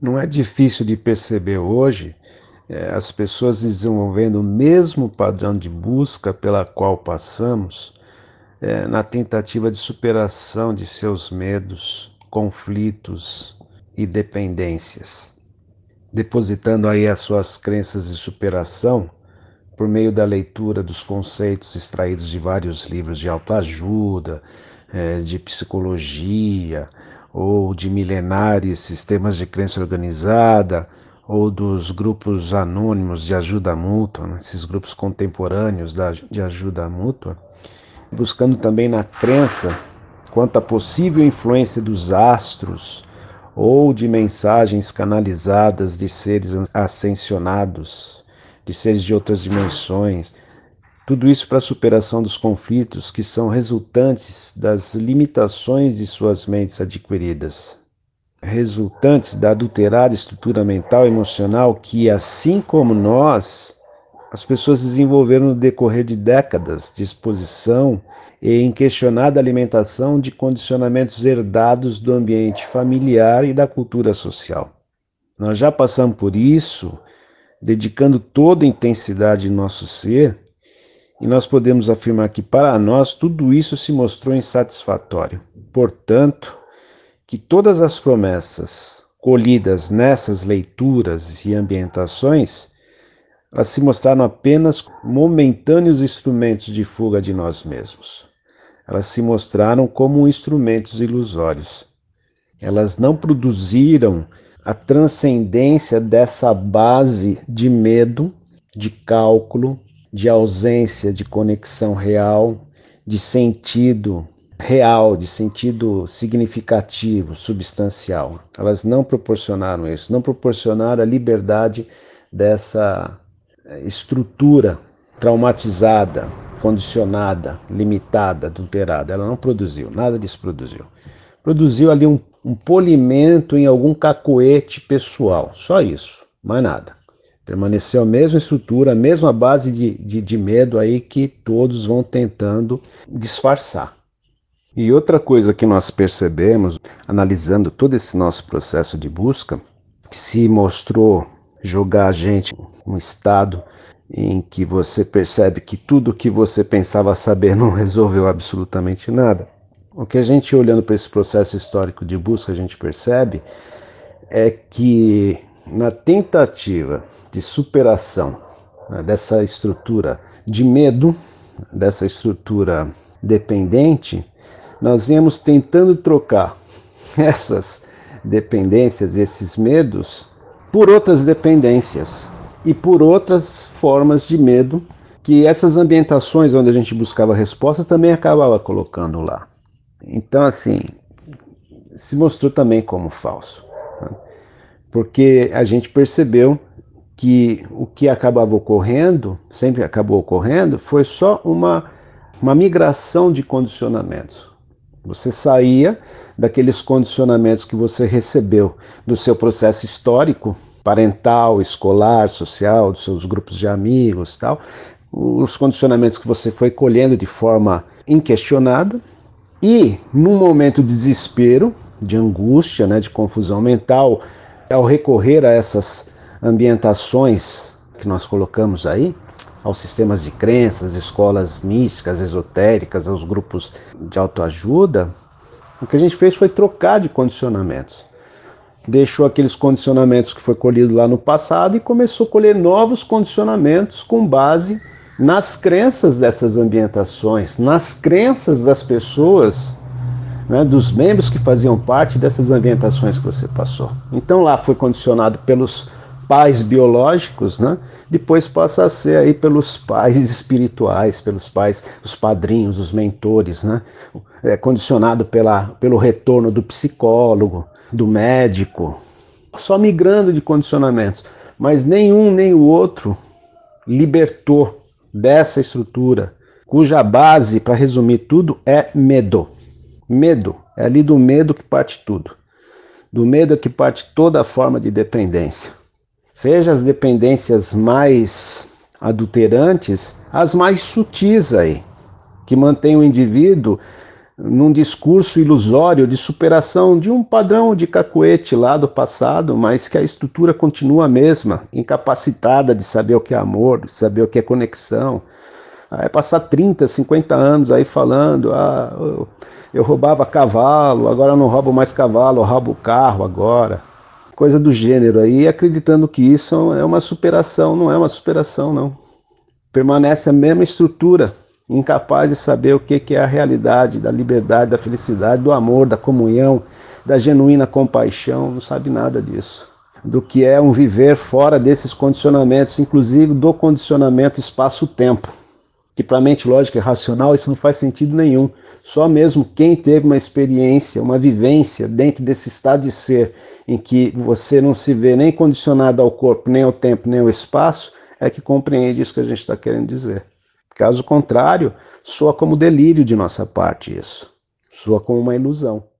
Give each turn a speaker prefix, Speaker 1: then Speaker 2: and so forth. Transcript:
Speaker 1: Não é difícil de perceber hoje é, as pessoas desenvolvendo o mesmo padrão de busca pela qual passamos, é, na tentativa de superação de seus medos, conflitos e dependências, depositando aí as suas crenças de superação por meio da leitura dos conceitos extraídos de vários livros de autoajuda, eh, de psicologia, ou de milenares sistemas de crença organizada, ou dos grupos anônimos de ajuda mútua, né, esses grupos contemporâneos de ajuda mútua, buscando também na crença quanto à possível influência dos astros ou de mensagens canalizadas de seres ascensionados, de seres de outras dimensões. Tudo isso para a superação dos conflitos que são resultantes das limitações de suas mentes adquiridas, resultantes da adulterada estrutura mental e emocional que, assim como nós, as pessoas desenvolveram no decorrer de décadas de exposição e inquestionada alimentação de condicionamentos herdados do ambiente familiar e da cultura social. Nós já passamos por isso, dedicando toda a intensidade do nosso ser e nós podemos afirmar que para nós tudo isso se mostrou insatisfatório. Portanto, que todas as promessas colhidas nessas leituras e ambientações elas se mostraram apenas momentâneos instrumentos de fuga de nós mesmos. Elas se mostraram como instrumentos ilusórios. Elas não produziram a transcendência dessa base de medo, de cálculo, de ausência de conexão real, de sentido real, de sentido significativo, substancial. Elas não proporcionaram isso, não proporcionaram a liberdade dessa eh, estrutura traumatizada, condicionada, limitada, adulterada. Ela não produziu, nada disso produziu. Produziu ali um, um polimento em algum cacoete pessoal, só isso, mais nada. Permaneceu a mesma estrutura, a mesma base de, de, de medo aí que todos vão tentando disfarçar. E outra coisa que nós percebemos, analisando todo esse nosso processo de busca, que se mostrou jogar a gente um estado em que você percebe que tudo que você pensava saber não resolveu absolutamente nada. O que a gente olhando para esse processo histórico de busca, a gente percebe é que na tentativa de superação né, dessa estrutura de medo, dessa estrutura dependente, nós íamos tentando trocar essas dependências, esses medos, por outras dependências e por outras formas de medo que essas ambientações onde a gente buscava resposta também acabava colocando lá. Então, assim, se mostrou também como falso. Né? porque a gente percebeu que o que acabava ocorrendo, sempre acabou ocorrendo, foi só uma, uma migração de condicionamentos. Você saía daqueles condicionamentos que você recebeu do seu processo histórico, parental, escolar, social, dos seus grupos de amigos, tal, os condicionamentos que você foi colhendo de forma inquestionada e num momento de desespero, de angústia, né, de confusão mental, ao recorrer a essas ambientações que nós colocamos aí, aos sistemas de crenças, escolas místicas, esotéricas, aos grupos de autoajuda, o que a gente fez foi trocar de condicionamentos. Deixou aqueles condicionamentos que foi colhido lá no passado e começou a colher novos condicionamentos com base nas crenças dessas ambientações, nas crenças das pessoas né, dos membros que faziam parte dessas ambientações que você passou. Então lá foi condicionado pelos pais biológicos, né? Depois passa a ser aí pelos pais espirituais, pelos pais, os padrinhos, os mentores, né? É condicionado pela, pelo retorno do psicólogo, do médico, só migrando de condicionamentos, mas nenhum nem o outro libertou dessa estrutura, cuja base, para resumir tudo, é medo. Medo. É ali do medo que parte tudo. Do medo é que parte toda a forma de dependência. Seja as dependências mais adulterantes, as mais sutis aí, que mantém o indivíduo num discurso ilusório de superação de um padrão de cacuete lá do passado, mas que a estrutura continua a mesma, incapacitada de saber o que é amor, de saber o que é conexão. Aí passar 30, 50 anos aí falando, ah, eu roubava cavalo, agora não roubo mais cavalo, eu roubo carro agora. Coisa do gênero aí, acreditando que isso é uma superação. Não é uma superação, não. Permanece a mesma estrutura, incapaz de saber o que é a realidade da liberdade, da felicidade, do amor, da comunhão, da genuína compaixão, não sabe nada disso. Do que é um viver fora desses condicionamentos, inclusive do condicionamento espaço-tempo que para a mente lógica e é racional isso não faz sentido nenhum. Só mesmo quem teve uma experiência, uma vivência dentro desse estado de ser em que você não se vê nem condicionado ao corpo, nem ao tempo, nem ao espaço, é que compreende isso que a gente está querendo dizer. Caso contrário, soa como delírio de nossa parte isso, soa como uma ilusão.